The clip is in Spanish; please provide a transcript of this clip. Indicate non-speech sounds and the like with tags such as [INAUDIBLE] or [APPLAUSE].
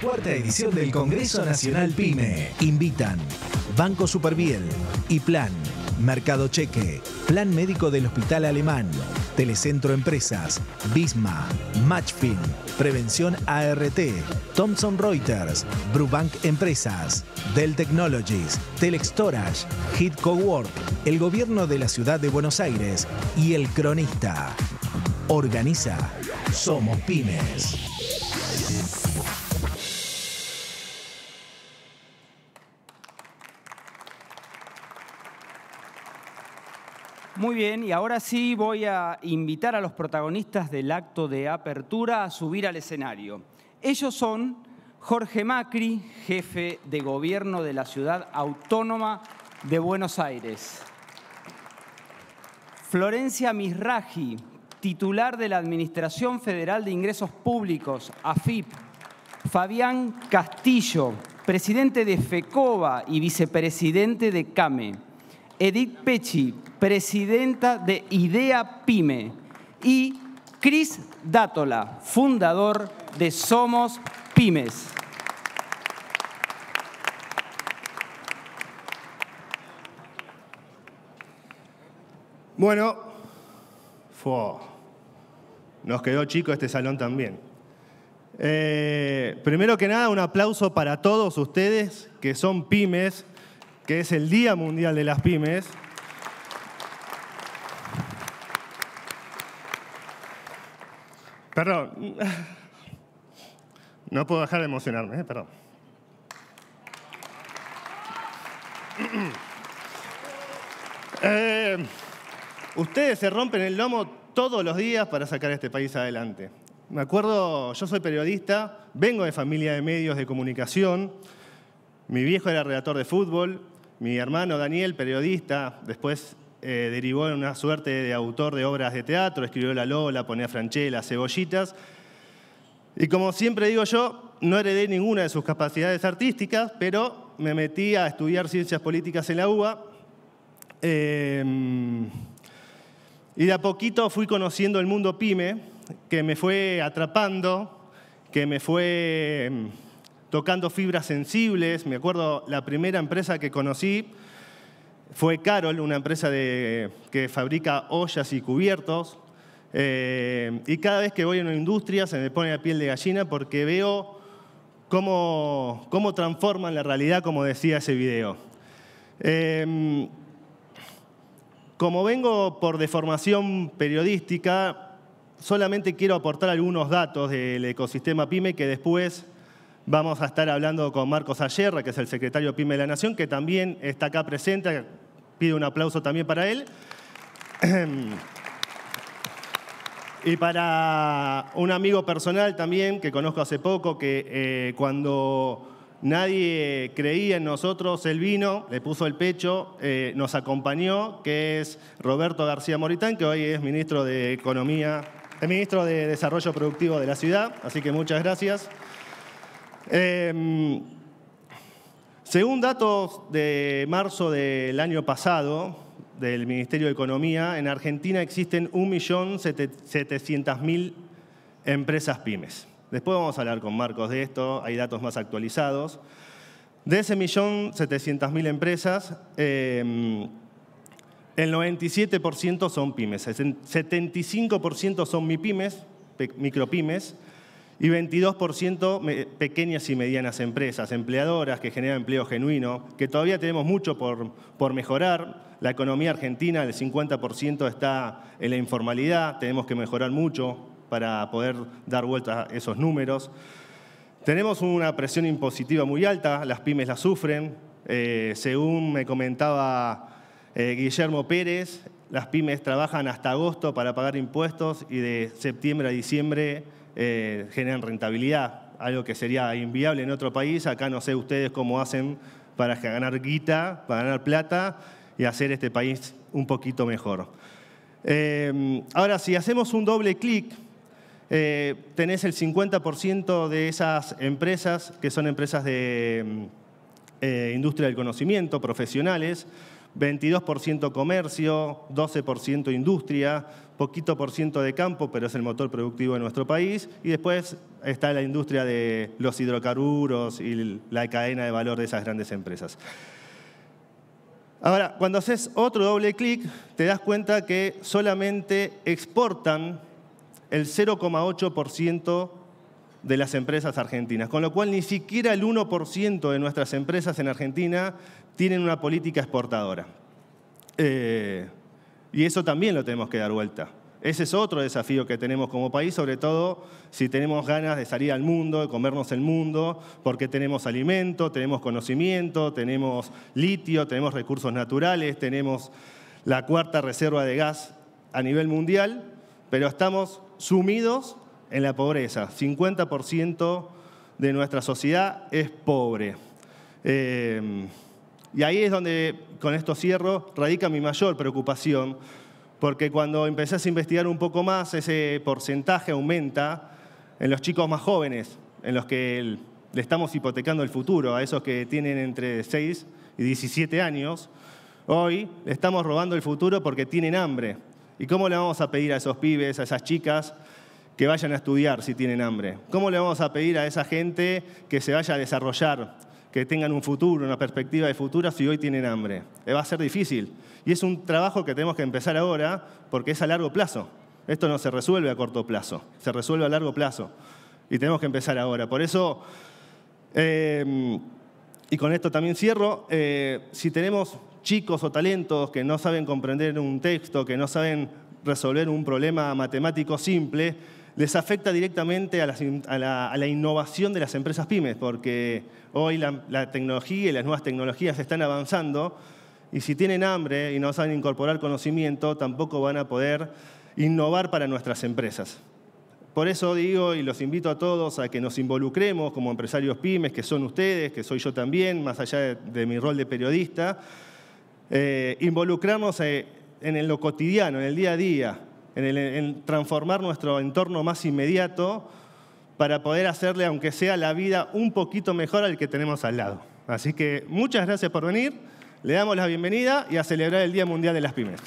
Cuarta edición del Congreso Nacional PYME. Invitan Banco Superviel y Plan, Mercado Cheque, Plan Médico del Hospital Alemán, Telecentro Empresas, Bisma, Matchfin, Prevención ART, Thomson Reuters, Brubank Empresas, Dell Technologies, Telextorage, Hit World el Gobierno de la Ciudad de Buenos Aires y El Cronista. Organiza Somos Pymes. Muy bien, y ahora sí voy a invitar a los protagonistas del acto de apertura a subir al escenario. Ellos son Jorge Macri, jefe de gobierno de la ciudad autónoma de Buenos Aires. Florencia Misraji, titular de la Administración Federal de Ingresos Públicos, AFIP. Fabián Castillo, presidente de FECOBA y vicepresidente de CAME. Edith Pechi, presidenta de Idea Pyme, y Cris Dátola, fundador de Somos Pymes. Bueno, nos quedó chico este salón también. Eh, primero que nada, un aplauso para todos ustedes que son pymes, que es el Día Mundial de las Pymes. Perdón. No puedo dejar de emocionarme, eh, perdón. [CLEARS THROAT] Eh, ustedes se rompen el lomo todos los días para sacar a este país adelante. Me acuerdo, yo soy periodista, vengo de familia de medios de comunicación. Mi viejo era redactor de fútbol, mi hermano Daniel, periodista, después eh, derivó en una suerte de autor de obras de teatro, escribió La Lola, ponía Franchella, Cebollitas. Y como siempre digo yo, no heredé ninguna de sus capacidades artísticas, pero me metí a estudiar ciencias políticas en la UBA. Em, y de a poquito fui conociendo el mundo pyme, que me fue atrapando, que me fue em, tocando fibras sensibles. Me acuerdo la primera empresa que conocí, fue Carol, una empresa que fabrica ollas y cubiertos. Eh, y cada vez que voy a una industria se me pone la piel de gallina porque veo cómo, transforman la realidad, como decía ese video. Em, como vengo por deformación periodística, solamente quiero aportar algunos datos del ecosistema PyME que después Vamos a estar hablando con Marcos Ayerra, que es el secretario PYME de la Nación, que también está acá presente. Pido un aplauso también para él. Y para un amigo personal también que conozco hace poco, que eh, cuando nadie creía en nosotros, él vino, le puso el pecho, eh, nos acompañó, que es Roberto García Moritán, que hoy es ministro de Economía, eh, ministro de Desarrollo Productivo de la ciudad. Así que muchas gracias. Em, según datos de marzo del año pasado del Ministerio de Economía, en Argentina existen 1.700.000 empresas pymes. Después vamos a hablar con Marcos de esto, hay datos más actualizados. De ese 1.700.000 empresas, em, el 97% son pymes, el 75% son mipymes, micropymes, y 22% pequeñas y medianas empresas, empleadoras que generan empleo genuino, que todavía tenemos mucho por, mejorar. La economía argentina, el 50% está en la informalidad, tenemos que mejorar mucho para poder dar vuelta a esos números. Tenemos una presión impositiva muy alta, las pymes la sufren. Eh, según me comentaba eh, Guillermo Pérez, las pymes trabajan hasta agosto para pagar impuestos y de septiembre a diciembre eh, generan rentabilidad, algo que sería inviable en otro país. Acá no sé ustedes cómo hacen para ganar guita, para ganar plata y hacer este país un poquito mejor. Eh, ahora, si hacemos un doble clic, eh, tenés el 50% de esas empresas que son empresas de industria del conocimiento, profesionales, 22% comercio, 12% industria, poquito por ciento de campo, pero es el motor productivo de nuestro país. Y después está la industria de los hidrocarburos y la cadena de valor de esas grandes empresas. Ahora, cuando haces otro doble clic, te das cuenta que solamente exportan el 0,8% de las empresas argentinas, con lo cual ni siquiera el 1% de nuestras empresas en Argentina tienen una política exportadora. Eh, y eso también lo tenemos que dar vuelta. Ese es otro desafío que tenemos como país, sobre todo si tenemos ganas de salir al mundo, de comernos el mundo, porque tenemos alimento, tenemos conocimiento, tenemos litio, tenemos recursos naturales, tenemos la cuarta reserva de gas a nivel mundial, pero estamos sumidos en la pobreza. 50% de nuestra sociedad es pobre. Eh, y ahí es donde, con esto cierro, radica mi mayor preocupación, porque cuando empecé a investigar un poco más, ese porcentaje aumenta en los chicos más jóvenes, en los que le estamos hipotecando el futuro, a esos que tienen entre 6 y 17 años. Hoy le estamos robando el futuro porque tienen hambre. ¿Y cómo le vamos a pedir a esos pibes, a esas chicas, que vayan a estudiar si tienen hambre? ¿Cómo le vamos a pedir a esa gente que se vaya a desarrollar que tengan un futuro, una perspectiva de futuro si hoy tienen hambre. Eh, va a ser difícil. Y es un trabajo que tenemos que empezar ahora porque es a largo plazo. Esto no se resuelve a corto plazo, se resuelve a largo plazo. Y tenemos que empezar ahora. Por eso, em, y con esto también cierro, eh, si tenemos chicos o talentos que no saben comprender un texto, que no saben resolver un problema matemático simple, les afecta directamente a la, innovación de las empresas pymes, porque hoy la, tecnología y las nuevas tecnologías están avanzando y si tienen hambre y no saben incorporar conocimiento, tampoco van a poder innovar para nuestras empresas. Por eso digo y los invito a todos a que nos involucremos como empresarios pymes, que son ustedes, que soy yo también, más allá de, mi rol de periodista, eh, involucramos eh, en lo cotidiano, en el día a día, en, transformar nuestro entorno más inmediato para poder hacerle, aunque sea la vida, un poquito mejor al que tenemos al lado. Así que muchas gracias por venir, le damos la bienvenida y a celebrar el Día Mundial de las Pymes.